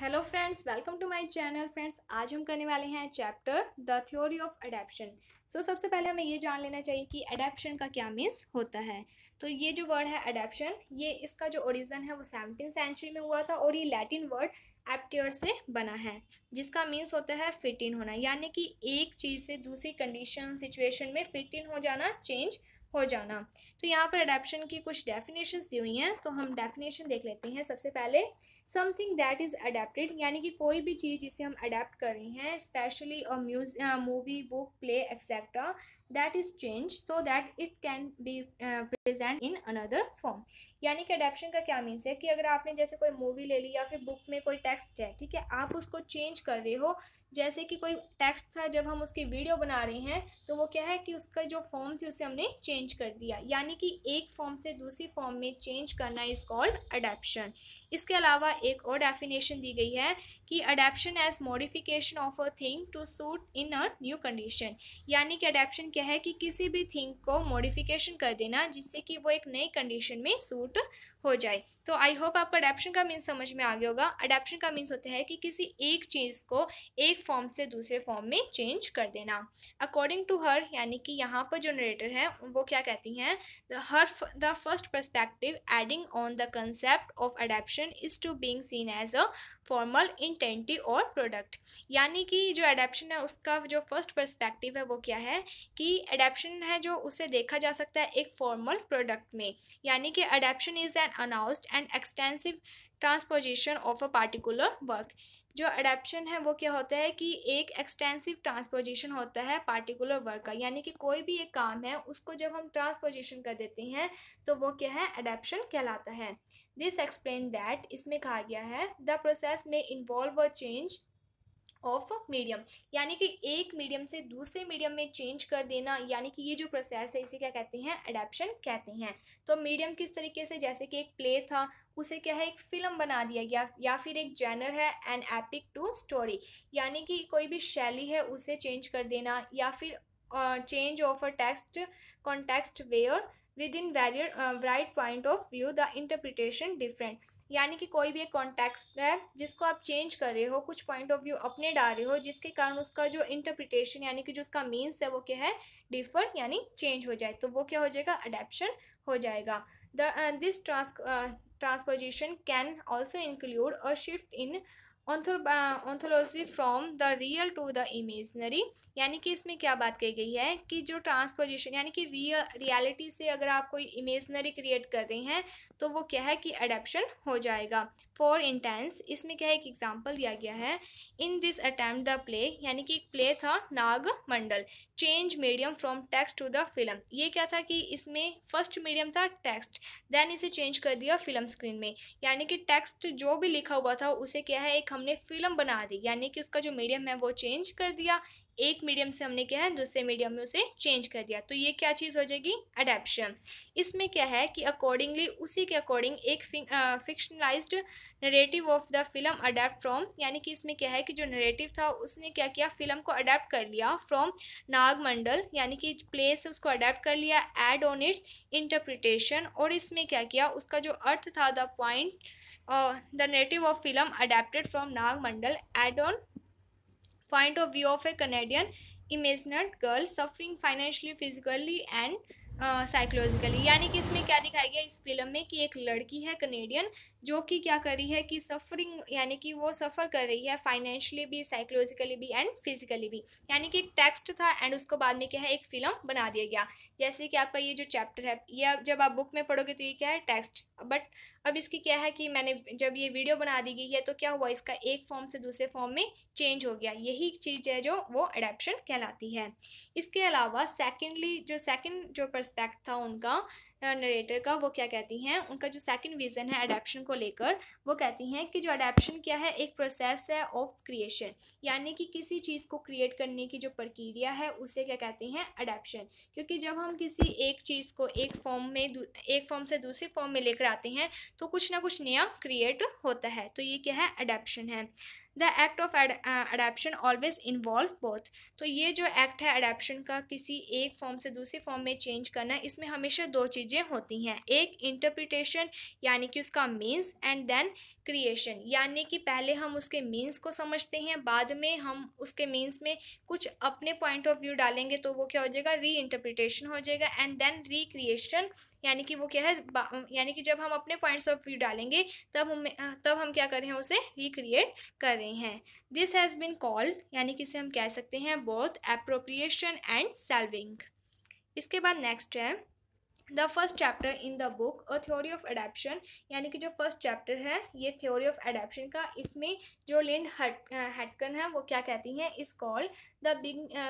Hello friends welcome to my channel friends आज हम करने वाले हैं chapter the theory of adaptation so सबसे पहले हमें ये जान लेना चाहिए कि अडेप्शन का क्या मीन्स होता है तो ये जो वर्ड है अडेप्शन ये इसका जो ओरिजिन है वो सेवनटीन सेंचुरी में हुआ था और ये लैटिन वर्ड एप्टियर से बना है जिसका मीन्स होता है फिट इन होना यानी कि एक चीज़ से दूसरी कंडीशन सिचुएशन में फिट इन हो जाना चेंज हो जाना तो यहाँ पर अडेप्शन की कुछ डेफिनेशंस दी हुई हैं तो हम डेफिनेशन देख लेते हैं सबसे पहले समथिंग दैट इज़ अडेप्टेड यानी कि कोई भी चीज़ जिसे हम अडेप्ट कर रहे हैं स्पेशली और muse movie book play etcetera that is change so that it can be present in another form यानी कि अडेप्शन का क्या मीन्स है कि अगर आपने जैसे कोई मूवी ले ली या फिर बुक में कोई टेक्स्ट है ठीक है आप उसको चेंज कर रहे हो जैसे कि कोई टेक्स्ट था जब हम उसकी वीडियो बना रहे हैं तो वो क्या है कि उसका जो फॉर्म थी उसे हमने चेंज कर दिया यानी कि एक फॉर्म से दूसरी फॉर्म में चेंज करना इज़ कॉल्ड अडेप्शन इसके अलावा एक और डेफिनेशन दी गई है कि adaptation as modification of a thing to suit in a new condition यानी कि अडेप्शन क्या है कि किसी भी थिंग को मॉडिफिकेशन कर देना जिससे जिससे कि वो एक नई कंडीशन में सूट हो जाए तो आई होप आपको अडेप्शन का मीन्स समझ में आ गया होगा अडेप्शन का मीन्स होता है कि किसी एक चीज़ को एक फॉर्म से दूसरे फॉर्म में चेंज कर देना अकॉर्डिंग टू हर यानी कि यहाँ पर जो नरेटर है वो क्या कहती हैं हर the first perspective adding on the concept of adaptation is to being seen as a formal entity or product यानी कि जो अडेप्शन है उसका जो फर्स्ट परस्पेक्टिव है वो क्या है कि अडेप्शन है जो उसे देखा जा सकता है एक फॉर्मल प्रोडक्ट में यानी कि adaptation is an an announced and extensive transposition of a particular work जो अडेप्शन है वो क्या होता है कि एक एक्सटेंसिव ट्रांसपोजिशन होता है पार्टिकुलर वर्क का यानी कि कोई भी एक काम है उसको जब हम ट्रांसपोजिशन कर देते हैं तो वो क्या है अडेप्शन कहलाता है दिस एक्सप्लेन दैट इसमें कहा गया है द प्रोसेस में involve a change of medium यानी कि एक मीडियम से दूसरे मीडियम में चेंज कर देना यानी कि ये जो प्रोसेस है इसे क्या कहते हैं अडेप्शन कहते हैं तो मीडियम किस तरीके से जैसे कि एक प्ले था उसे क्या है एक फिल्म बना दिया गया या फिर एक जैनर है एन एपिक टू स्टोरी यानी कि कोई भी शैली है उसे चेंज कर देना या फिर change of a text context where with in वेरियर right point of view the interpretation different यानी कि कोई भी एक कॉन्टेक्स्ट है जिसको आप चेंज कर रहे हो कुछ पॉइंट ऑफ व्यू अपने डाल रहे हो जिसके कारण उसका जो इंटरप्रिटेशन यानी कि जो उसका मीन्स है वो क्या है डिफर यानी चेंज हो जाए तो वो क्या हो जाएगा अडेप्शन हो जाएगा the this trans transposition can also include a shift in ontology from the real to the imaginary यानी कि इसमें क्या बात कही गई है कि जो ट्रांसपोजिशन यानी कि रियल रियलिटी से अगर आप कोई इमेजनरी क्रिएट कर रहे हैं तो वो क्या है कि अडेप्शन हो जाएगा फॉर इंटेंस इसमें क्या है एक एग्जाम्पल दिया गया है in this attempt the play यानी कि एक प्ले था Naga Mandala change medium from text to the film ये क्या था कि इसमें फर्स्ट मीडियम था टेक्स्ट देन इसे चेंज कर दिया फिल्म स्क्रीन में यानी कि टेक्स्ट जो भी लिखा हुआ था उसे क्या है एक हमने फिल्म बना दी यानी कि उसका जो मीडियम है वो चेंज कर दिया एक मीडियम से हमने क्या है दूसरे मीडियम में उसे चेंज कर दिया तो ये क्या चीज़ हो जाएगी अडेप्शन इसमें क्या है कि अकॉर्डिंगली उसी के अकॉर्डिंग एक fictionalize narrative of the film adapt from यानी कि इसमें क्या है कि जो नरेटिव था उसने क्या किया फिल्म को अडेप्ट कर लिया फ्रॉम नागमंडल यानी कि प्ले से उसको अडेप्ट कर लिया एड ऑन इट्स इंटरप्रिटेशन और इसमें क्या किया उसका जो अर्थ था the point uh, the narrative of film adapted from Nag Mandal add on point of view of a Canadian imagined girl suffering financially, physically and psychologically यानी कि इसमें क्या दिखाया गया इस फिल्म में कि एक लड़की है कनेडियन जो कि क्या कर रही है कि सफरिंग यानी कि वो सफ़र कर रही है फाइनेंशियली भी साइकोलॉजिकली भी एंड फिजिकली भी यानी कि टेक्स्ट था एंड उसको बाद में क्या है एक फिल्म बना दिया गया जैसे कि आपका ये जो चैप्टर है यह जब आप बुक में पढ़ोगे तो ये क्या है टेक्स्ट बट अब इसकी क्या है कि मैंने जब ये वीडियो बना दी गई है तो क्या हुआ इसका एक फॉर्म से दूसरे फॉर्म में चेंज हो गया यही चीज़ है जो वो अडेप्शन कहलाती है इसके अलावा सेकेंडली जो सेकेंड जो परस्पेक्ट था उनका नरेटर का वो क्या कहती हैं उनका जो सेकंड विज़न है अडेप्शन को लेकर वो कहती हैं कि जो अडेप्शन क्या है एक प्रोसेस है ऑफ क्रिएशन यानी कि किसी चीज़ को क्रिएट करने की जो प्रक्रिया है उसे क्या कहते हैं अडेप्शन क्योंकि जब हम किसी एक चीज़ को एक फॉर्म में एक फॉर्म से दूसरे फॉर्म में लेकर आते हैं तो कुछ ना कुछ नया क्रिएट होता है तो ये क्या है अडेप्शन है the act of adaptation always involve both तो ये जो एक्ट है अडेप्शन का किसी एक फॉर्म से दूसरे फॉर्म में चेंज करना इसमें हमेशा दो चीज़ चीज़ें होती हैं एक इंटरप्रिटेशन यानी कि उसका मीन्स एंड देन क्रिएशन यानी कि पहले हम उसके मीन्स को समझते हैं बाद में हम उसके मीन्स में कुछ अपने पॉइंट ऑफ व्यू डालेंगे तो वो क्या हो जाएगा री इंटरप्रिटेशन हो जाएगा एंड देन रिक्रिएशन यानी कि वो क्या है यानी कि जब हम अपने पॉइंट्स ऑफ व्यू डालेंगे तब हम तब हम क्या कर रहे हैं उसे रिक्रिएट कर रहे हैं दिस हैज़ बिन कॉल्ड यानी कि इसे हम कह सकते हैं बोथ अप्रोप्रिएशन एंड सेल्विंग इसके बाद नेक्स्ट है the first chapter in the book a theory of adaptation यानी कि जो फर्स्ट चैप्टर है ये थ्योरी ऑफ अडेप्शन का इसमें जो लिंड हेटकन है वो क्या कहती हैं is called the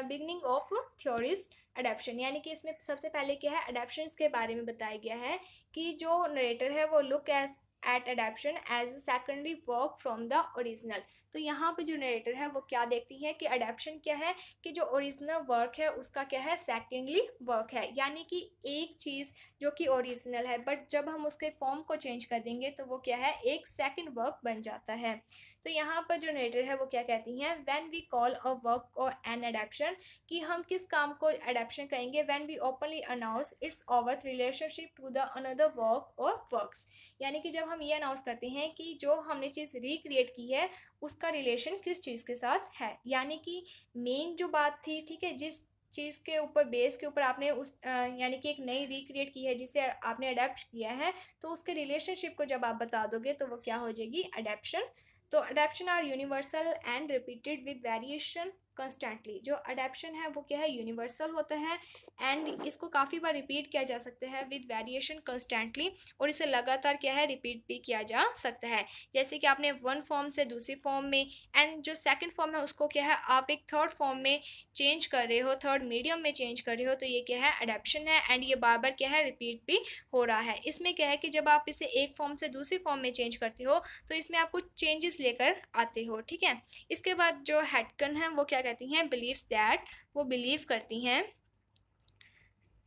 beginning of theorist adaptation यानी कि इसमें सबसे पहले क्या है अडेप्शन के बारे में बताया गया है कि जो नरेटर है वो look as at adaptation as a secondary work from the original तो यहाँ पे जो नरेटर है वो क्या देखती है कि अडेप्शन क्या है कि जो ओरिजिनल वर्क है उसका क्या है सेकेंडली वर्क है यानी कि एक चीज़ जो कि ओरिजिनल है बट जब हम उसके फॉर्म को चेंज कर देंगे तो वो क्या है एक सेकेंड वर्क बन जाता है तो यहाँ पर जो नेटर है वो क्या कहती हैं when we call a work or an adaptation कि हम किस काम को अडेप्शन कहेंगे when we openly announce its over relationship to the another work or works यानी कि जब हम ये अनाउंस करते हैं कि जो हमने चीज़ रिक्रिएट की है उसका रिलेशन किस चीज़ के साथ है यानी कि मेन जो बात थी ठीक है जिस चीज़ के ऊपर बेस के ऊपर आपने उस यानी कि एक नई रिक्रिएट की है जिसे आपने अडेप्ट किया है तो उसके रिलेशनशिप को जब आप बता दोगे तो वो क्या हो जाएगी अडेप्शन तो adaptation are universal and repeated with variation constantly जो अडेप्शन है वो क्या है यूनिवर्सल होता है एंड इसको काफ़ी बार रिपीट किया जा सकता है विद वेरिएशन कंस्टेंटली और इसे लगातार क्या है रिपीट भी किया जा सकता है जैसे कि आपने वन फॉर्म से दूसरी फॉर्म में एंड जो सेकंड फॉर्म है उसको क्या है आप एक थर्ड फॉर्म में चेंज कर रहे हो थर्ड मीडियम में चेंज कर रहे हो तो ये क्या है अडेप्शन है एंड ये बार बार क्या है रिपीट भी हो रहा है इसमें क्या है कि जब आप इसे एक फॉर्म से दूसरी फॉर्म में चेंज करते हो तो इसमें आप कुछ चेंजेस लेकर आते हो ठीक है इसके बाद जो हेडकन है वो क्या कहती हैं बिलीव्स दैट वो बिलीव करती हैं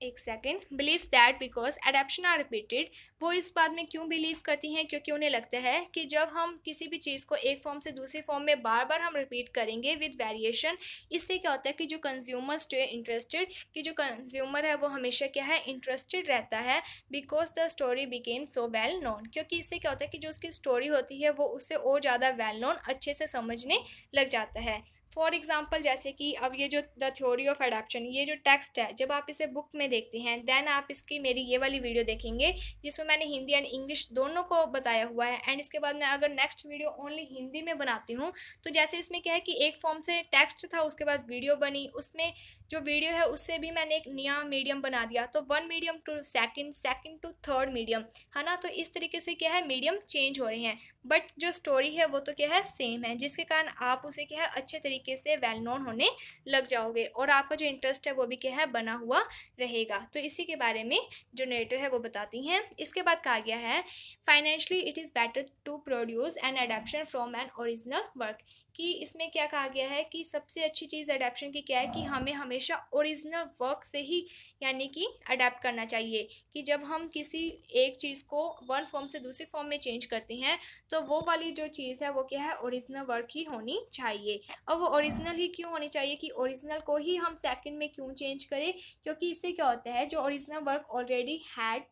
एक second believes that because adaptation are repeated वो इस बात में क्यों बिलीव करती हैं क्योंकि उन्हें लगता है कि जब हम किसी भी चीज़ को एक फॉर्म से दूसरे फॉर्म में बार बार हम रिपीट करेंगे विद वेरिएशन इससे क्या होता है कि जो कंज्यूमर स्टे इंटरेस्टेड कि जो कंज्यूमर है वो हमेशा क्या है इंटरेस्टेड रहता है because the story became so well known क्योंकि इससे क्या होता है कि जो उसकी स्टोरी होती है वो उससे और ज़्यादा वेल नोन अच्छे से समझने लग जाता है फॉर एग्ज़ाम्पल जैसे कि अब ये जो द थ्योरी ऑफ एडेप्शन ये जो टेक्स्ट है जब आप इसे बुक में देखते हैं देन आप इसकी मेरी ये वाली वीडियो देखेंगे जिसमें मैंने हिंदी एंड इंग्लिश दोनों को बताया हुआ है एंड इसके बाद मैं अगर नेक्स्ट वीडियो ओनली हिंदी में बनाती हूँ तो जैसे इसमें क्या है कि एक फॉर्म से टेक्स्ट था उसके बाद वीडियो बनी उसमें जो वीडियो है उससे भी मैंने एक नया मीडियम बना दिया तो one medium to second second to third medium है ना तो इस तरीके से क्या है मीडियम चेंज हो रहे हैं बट जो स्टोरी है वो तो क्या है सेम है जिसके कारण आप उसे क्या है अच्छे तरीके तरीके से वेल नोन होने लग जाओगे और आपका जो इंटरेस्ट है वो भी क्या है बना हुआ रहेगा तो इसी के बारे में जो नेटर है वो बताती हैं इसके बाद कहा गया है financially it is better to produce an adaptation from an original work कि इसमें क्या कहा गया है कि सबसे अच्छी चीज़ अडेप्शन की क्या है कि हाँ। हमें हमेशा ओरिजिनल वर्क से ही यानी कि अडेप्ट करना चाहिए कि जब हम किसी एक चीज़ को वन फॉर्म से दूसरे फॉर्म में चेंज करते हैं तो वो वाली जो चीज़ है वो क्या है ओरिजिनल वर्क ही होनी चाहिए और वो ओरिजिनल ही क्यों होनी चाहिए कि ओरिजिनल को ही हम सेकेंड में क्यों चेंज करें क्योंकि इससे क्या होता है जो original work already had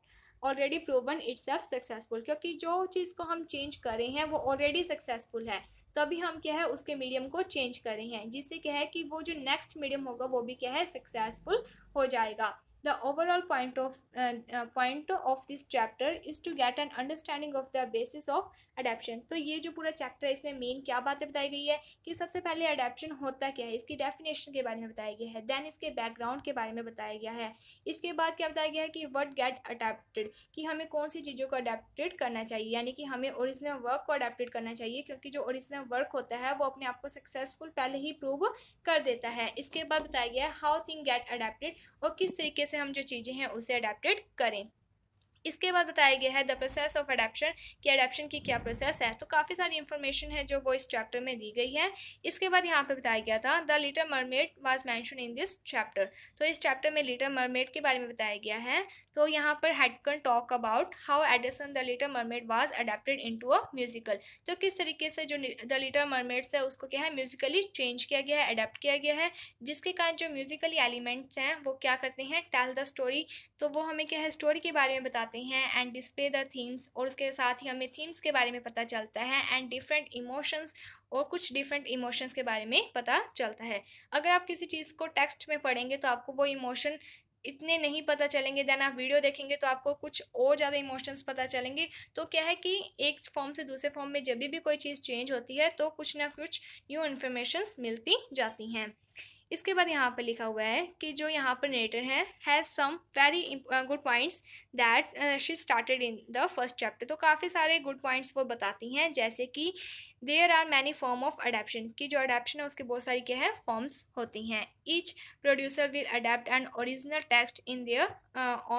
already proven it's successful क्योंकि जो चीज़ को हम चेंज करें हैं वो ऑलरेडी सक्सेसफुल है तभी हम क्या है उसके मीडियम को चेंज कर रहे हैं जिससे क्या है कि वो जो नेक्स्ट मीडियम होगा वो भी क्या है सक्सेसफुल हो जाएगा The overall point of uh, uh, point of this chapter is to get an understanding of the basis of adaption. तो ये जो पूरा चैप्टर है इसमें मेन क्या बातें बताई गई है कि सबसे पहले अडेप्शन होता क्या है इसकी डेफिनेशन के बारे में बताया गया है देन इसके बैकग्राउंड के बारे में बताया गया है इसके बाद क्या बताया गया है कि वट गेट अडेप्टेड कि हमें कौन सी चीज़ों को अडेप्टेड करना चाहिए यानी कि हमें ओरिजिनल वर्क को अडेप्टेड करना चाहिए क्योंकि जो ओरिजिनल वर्क होता है वो अपने आप को सक्सेसफुल पहले ही प्रूव कर देता है इसके बाद बताया गया है हाउ थिंग गेट अडेप्टेड और किस तरीके से हम जो चीज़ें हैं उसे अडेप्टेड करें इसके बाद बताया गया है द प्रोसेस ऑफ अडेप्शन कि अडेप्शन की क्या प्रोसेस है तो काफ़ी सारी इन्फॉर्मेशन है जो वो इस चैप्टर में दी गई है इसके बाद यहाँ पे बताया गया था the little mermaid was mention in this chapter तो इस चैप्टर में लिटर मरमेड के बारे में बताया गया है तो यहाँ पर हेडकन talk about how Andersen the little mermaid was adapted in a musical तो किस तरीके से जो द लिटर मरमेड्स है उसको क्या है म्यूजिकली चेंज किया गया है अडेप्ट किया गया है जिसके कारण जो म्यूजिकली एलिमेंट्स हैं वो क्या करते हैं टेल द स्टोरी तो वो हमें क्या है स्टोरी के बारे में बताते आते हैं एंड डिस्प्ले द थीम्स और उसके साथ ही हमें थीम्स के बारे में पता चलता है एंड डिफरेंट इमोशंस और कुछ डिफरेंट इमोशंस के बारे में पता चलता है अगर आप किसी चीज़ को टेक्स्ट में पढ़ेंगे तो आपको वो इमोशन इतने नहीं पता चलेंगे देन आप वीडियो देखेंगे तो आपको कुछ और ज़्यादा इमोशंस पता चलेंगे तो क्या है कि एक फॉर्म से दूसरे फॉर्म में जब भी कोई चीज़ चेंज होती है तो कुछ ना कुछ न्यू इन्फॉर्मेशंस मिलती जाती हैं इसके बाद यहाँ पर लिखा हुआ है कि जो यहाँ पर नेटर है has some very good points that she started in the first chapter तो काफ़ी सारे गुड पॉइंट्स वो बताती हैं जैसे कि there are many form of adaptation कि जो अडेप्शन है उसके बहुत सारी क्या है फॉर्म्स होती हैं each producer will adapt and original text in their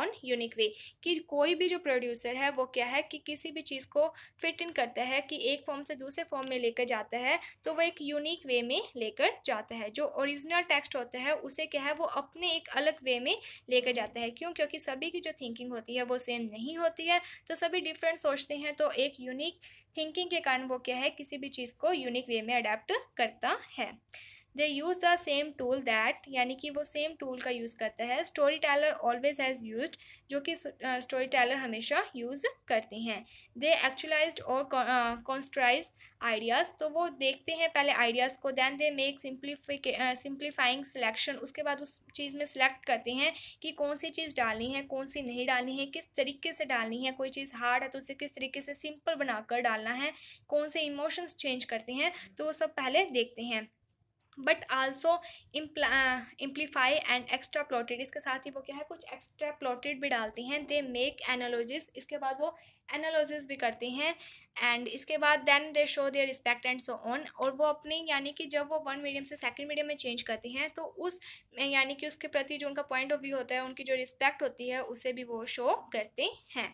own unique way कि कोई भी जो प्रोड्यूसर है वो क्या है कि किसी भी चीज़ को फिट इन करता है कि एक फॉर्म से दूसरे फॉर्म में लेकर जाता है तो वो एक यूनिक वे में लेकर जाता है जो ओरिजिनल टेक्स्ट होता है उसे क्या है वो अपने एक अलग वे में लेकर जाता है क्यों क्योंकि सभी की जो थिंकिंग होती है वो सेम नहीं होती है तो सभी डिफरेंट सोचते हैं तो एक यूनिक थिंकिंग के कारण वो क्या है किसी भी चीज़ को यूनिक वे में अडेप्ट करता है they use the same tool that यानी कि वो सेम टूल का यूज़ करता है storyteller always has use जो कि स्टोरी टेलर हमेशा यूज़ करते हैं दे एक्चुअलाइज और कॉन्स्ट्राइज आइडियाज़ तो वो देखते हैं पहले आइडियाज़ को then they make simplify simplifying selection उसके बाद उस चीज़ में सिलेक्ट करते हैं कि कौन सी चीज़ डालनी है कौन सी नहीं डालनी है किस तरीके से डालनी है कोई चीज़ हार्ड है तो उसे किस तरीके से सिंपल बनाकर डालना है कौन से इमोशंस चेंज करते हैं तो वो सब पहले देखते हैं but also amplify and extra plotted इसके साथ ही वो क्या है कुछ एक्स्ट्रा प्लॉटेड भी डालती हैं दे मेक एनालॉजिस इसके बाद वो एनालॉजिस भी करती हैं एंड इसके बाद then they show their respect and so on और वो अपनी यानी कि जब वो वन मीडियम से सेकंड मीडियम में चेंज करती हैं तो उस यानी कि उसके प्रति जो उनका पॉइंट ऑफ व्यू होता है उनकी जो रिस्पेक्ट होती है उसे भी वो शो करते हैं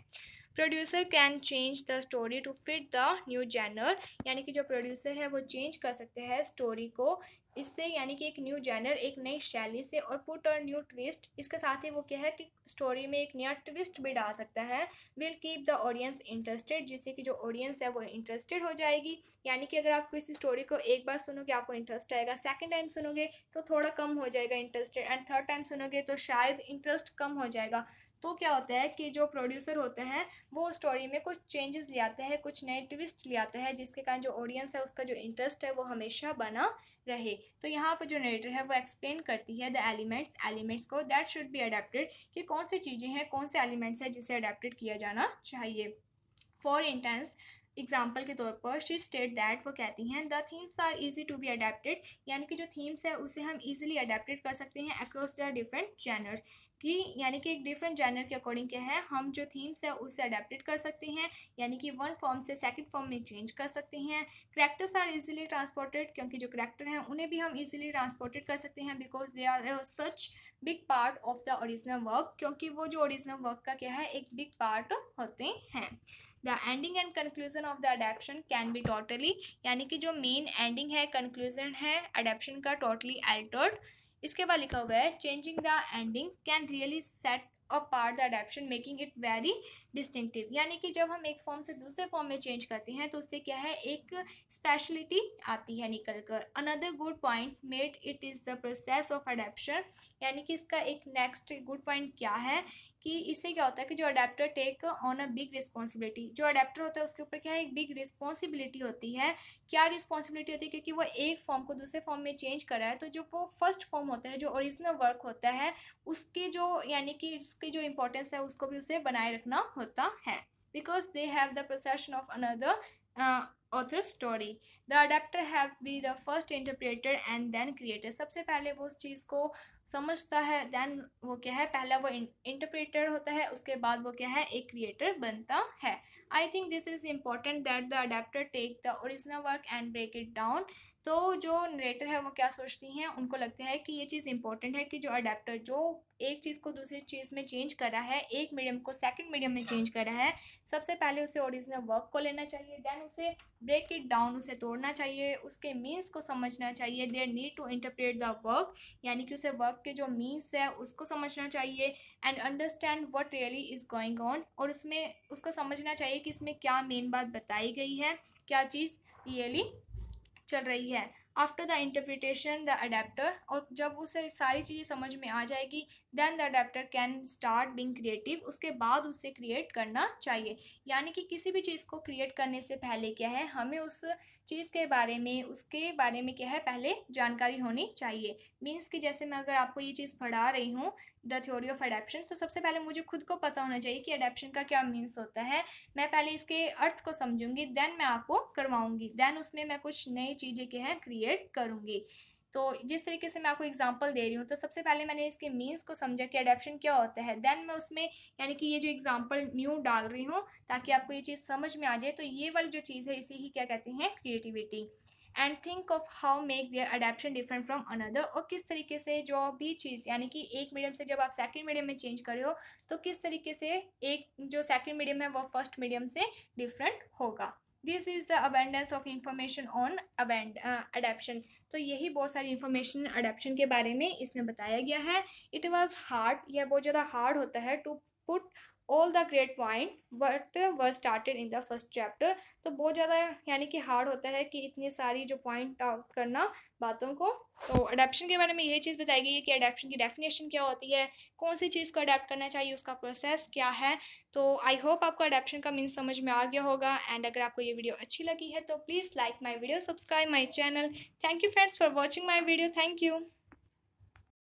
producer can change the story to fit the new genre यानी कि जो प्रोड्यूसर है वो चेंज कर सकते हैं स्टोरी को इससे यानी कि एक न्यू जैनर एक नई शैली से और पुट और न्यू ट्विस्ट इसके साथ ही वो क्या है कि स्टोरी में एक नया ट्विस्ट भी डाल सकता है will keep the audience interested जिससे कि जो ऑडियंस है वो इंटरेस्टेड हो जाएगी यानी कि अगर आप किसी स्टोरी को एक बार सुनोगे आपको इंटरेस्ट आएगा सेकेंड टाइम सुनोगे तो थोड़ा कम हो जाएगा इंटरेस्टेड एंड थर्ड टाइम सुनोगे तो शायद इंटरेस्ट कम हो जाएगा तो क्या होता है कि जो प्रोड्यूसर होते हैं वो स्टोरी में कुछ चेंजेस ले आते हैं कुछ नए ट्विस्ट ले आते हैं जिसके कारण जो ऑडियंस है उसका जो इंटरेस्ट है वो हमेशा बना रहे तो यहाँ पर जो नरेटर है वो एक्सप्लेन करती है द एलिमेंट्स एलिमेंट्स को दैट शुड बी अडेप्टेड कि कौन सी चीज़ें हैं कौन से एलिमेंट्स हैं जिसे अडेप्टेड किया जाना चाहिए फॉर इंटेंस एग्जाम्पल के तौर पर शी स्टेट दैट वो कहती हैं the themes are easy to be adapted यानी कि जो थीम्स है उसे हम ईजिली अडेप्टेड कर सकते हैं अक्रॉस द डिफरेंट जैनर्स कि यानी कि एक डिफरेंट जैनर के अकॉर्डिंग क्या है हम जो थीम्स है उसे अडेप्टेड कर सकते हैं यानी कि वन फॉर्म से सेकेंड फॉर्म में चेंज कर सकते हैं करैक्टर्स आर ईजिली ट्रांसपोर्टेड क्योंकि जो करैक्टर हैं उन्हें भी हम ईजिली ट्रांसपोर्टेड कर सकते हैं because they are such big part of the original work क्योंकि वो जो ओरिजिनल वर्क का क्या है एक बिग पार्ट होते हैं the ending and conclusion of the adaptation can be totally यानी कि जो मेन एंडिंग है कंक्लूजन है अडेप्शन का टोटली एल्टर्ड इसके बाद लिखा हुआ है changing the ending can really set a part the adaptation making it very distinctive यानी कि जब हम एक फॉर्म से दूसरे फॉर्म में चेंज करते हैं तो उससे क्या है एक स्पेशलिटी आती है निकल कर another good point made it is the process of adaptation यानी कि इसका एक नेक्स्ट गुड पॉइंट क्या है कि इससे क्या होता है कि जो adapter take on a big responsibility जो अडेप्टर होता है उसके ऊपर क्या है एक बिग रिस्पॉन्सिबिलिटी होती है क्या रिस्पॉन्सिबिलिटी होती है क्योंकि वो एक फॉर्म को दूसरे फॉर्म में चेंज कर रहा है तो जो वो फर्स्ट फॉर्म होता है जो ओरिजिनल वर्क होता है उसके जो यानी कि उसकी जो इम्पोर्टेंस है उसको भी उसे बनाए रखना होता है होता है because they have the possession of another author story the adapter have be the first interpreter and then creator सबसे पहले वो उस चीज़ को समझता है देन वो क्या है पहला वो इंटरप्रेटर होता है उसके बाद वो क्या है एक क्रिएटर बनता है I think this is important that the adapter take the original work and break it down तो जो नरेटर है वो क्या सोचती हैं उनको लगता है कि ये चीज़ इंपॉर्टेंट है कि जो अडेप्टर जो एक चीज़ को दूसरी चीज़ में चेंज करा है एक मीडियम को सेकंड मीडियम में चेंज करा है सबसे पहले उसे ओरिजिनल वर्क को लेना चाहिए देन उसे ब्रेक इट डाउन उसे तोड़ना चाहिए उसके मीन्स को समझना चाहिए there need to interpret the work यानी कि उसे वर्क के जो मीन्स है उसको समझना चाहिए and understand what really is going on और उसमें उसको समझना चाहिए कि इसमें क्या मेन बात बताई गई है क्या चीज़ रियली चल रही है after the interpretation the adapter और जब उसे सारी चीज़ें समझ में आ जाएगी then the adapter can start being creative उसके बाद उसे क्रिएट करना चाहिए यानी कि किसी भी चीज़ को क्रिएट करने से पहले क्या है हमें उस चीज़ के बारे में उसके बारे में क्या है पहले जानकारी होनी चाहिए मीन्स कि जैसे मैं अगर आपको ये चीज़ पढ़ा रही हूँ द थ्योरी ऑफ अडेप्शन तो सबसे पहले मुझे खुद को पता होना चाहिए कि अडेप्शन का क्या मीन्स होता है मैं पहले इसके अर्थ को समझूंगी देन मैं आपको करवाऊंगी देन उसमें मैं कुछ नई चीज़ें के हैं क्रिएट करूँगी तो जिस तरीके से मैं आपको एग्जांपल दे रही हूँ तो सबसे पहले मैंने इसके मीन्स को समझा कि अडेप्शन क्या होता है देन मैं उसमें यानी कि ये जो एग्ज़ाम्पल न्यू डाल रही हूँ ताकि आपको ये चीज़ समझ में आ जाए तो ये वाली जो चीज़ है इसे ही क्या कहते हैं creativity and think of how make their adaption different from another और किस तरीके से जो भी चीज़ यानी कि एक मीडियम से जब आप सेकेंड मीडियम में चेंज कर रहे हो तो किस तरीके से एक जो सेकेंड मीडियम है वो फर्स्ट मीडियम से डिफरेंट होगा this is the abundance of information on abound adaption तो यही बहुत सारी इन्फॉर्मेशन अडेप्शन के बारे में इसमें बताया गया है इट वॉज़ हार्ड यह बहुत ज़्यादा हार्ड होता है to put all the great point what we started in the first chapter तो बहुत ज़्यादा यानी कि हार्ड होता है कि इतनी सारी जो पॉइंट आउट करना बातों को तो अडेप्शन के बारे में यही चीज़ बताई गई है कि अडेप्शन की डेफिनेशन क्या होती है कौन सी चीज़ को अडेप्ट करना चाहिए उसका प्रोसेस क्या है तो आई होप आपको अडेप्शन का मीन समझ में आ गया होगा एंड अगर आपको ये वीडियो अच्छी लगी है तो please like my video subscribe my channel thank you friends for watching my video thank you